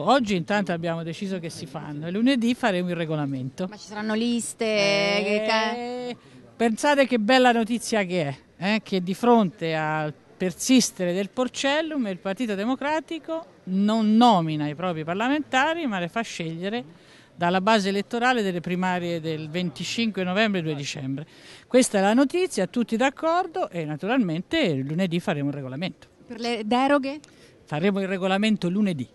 Oggi intanto abbiamo deciso che si fanno e lunedì faremo il regolamento. Ma ci saranno liste? Eh, e... Pensate che bella notizia che è, eh? che di fronte al persistere del Porcellum il Partito Democratico non nomina i propri parlamentari ma le fa scegliere dalla base elettorale delle primarie del 25 novembre e 2 dicembre. Questa è la notizia, tutti d'accordo e naturalmente lunedì faremo il regolamento. Per le deroghe? Faremo il regolamento lunedì.